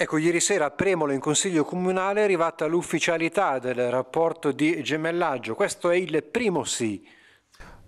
Ecco, ieri sera a Premolo in Consiglio Comunale è arrivata l'ufficialità del rapporto di gemellaggio. Questo è il primo sì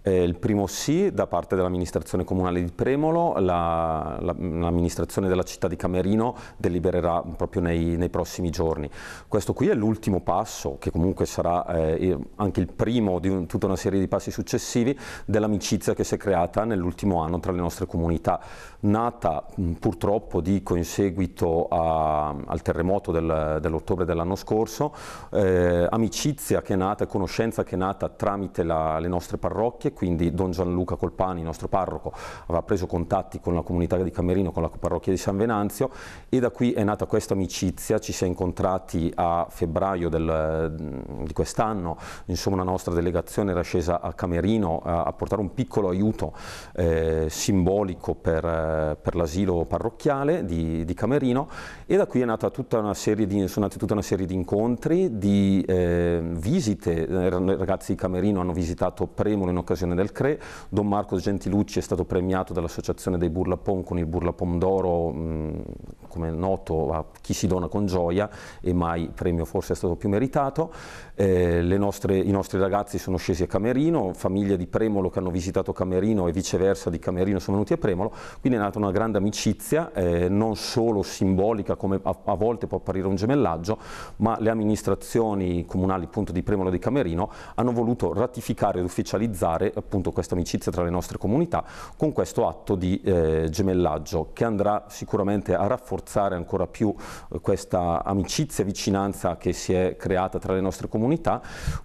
eh, il primo sì da parte dell'amministrazione comunale di Premolo, l'amministrazione la, la, della città di Camerino delibererà proprio nei, nei prossimi giorni. Questo qui è l'ultimo passo, che comunque sarà eh, anche il primo di un, tutta una serie di passi successivi, dell'amicizia che si è creata nell'ultimo anno tra le nostre comunità, nata mh, mm, purtroppo, dico, in seguito a, al terremoto del, dell'ottobre dell'anno scorso, eh, amicizia che è nata e conoscenza che è nata tramite la, le nostre parrocchie, e quindi Don Gianluca Colpani, nostro parroco, aveva preso contatti con la comunità di Camerino, con la parrocchia di San Venanzio e da qui è nata questa amicizia, ci siamo incontrati a febbraio del, mm, di quest'anno, insomma la nostra delegazione era scesa a Camerino a, eh, a portare un piccolo aiuto eh, simbolico per, eh, per l'asilo parrocchiale di, di, Camerino e da qui è nata tutta una serie di, sono nate tutta una serie di incontri, di eh, visite, i eh, ragazzi di Camerino hanno visitato Premolo in occasione occasione del CRE. Don Marcos Gentilucci è stato premiato dall'Associazione dei Burlapon con il Burlapon d'Oro mm, come è noto a chi si dona con gioia e mai premio forse è stato più meritato. Eh, nostre, I nostri ragazzi sono scesi a Camerino, famiglie di Premolo che hanno visitato Camerino e viceversa di Camerino sono venuti a Premolo, quindi è nata una grande amicizia, eh, non solo simbolica come a, a, volte può apparire un gemellaggio, ma le amministrazioni comunali appunto, di Premolo e di Camerino hanno voluto ratificare ed ufficializzare appunto questa amicizia tra le nostre comunità con questo atto di eh, gemellaggio che andrà sicuramente a rafforzare rafforzare ancora più eh, questa amicizia e vicinanza che si è creata tra le nostre comunità,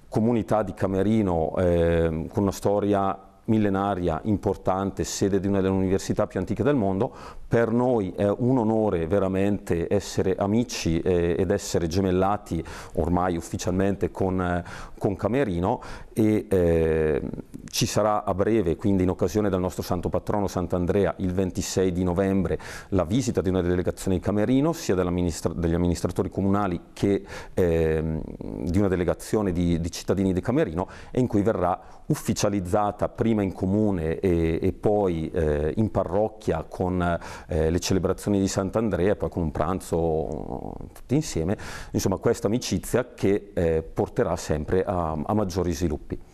comunità di Camerino eh, con una storia millenaria, importante, sede di una delle università più antiche del mondo, per noi è un onore veramente essere amici eh, ed essere gemellati ormai ufficialmente con, eh, con Camerino e eh, ci sarà a breve, quindi in occasione del nostro santo patrono Sant'Andrea, il 26 di novembre, la visita di una delegazione di Camerino, sia amministra degli amministratori comunali che ehm, di una delegazione di, di cittadini di Camerino e in cui verrà ufficializzata prima prima in comune e, e poi eh, in parrocchia con eh, le celebrazioni di Sant'Andrea e poi con un pranzo tutti insieme, insomma questa amicizia che eh, porterà sempre a, a maggiori sviluppi.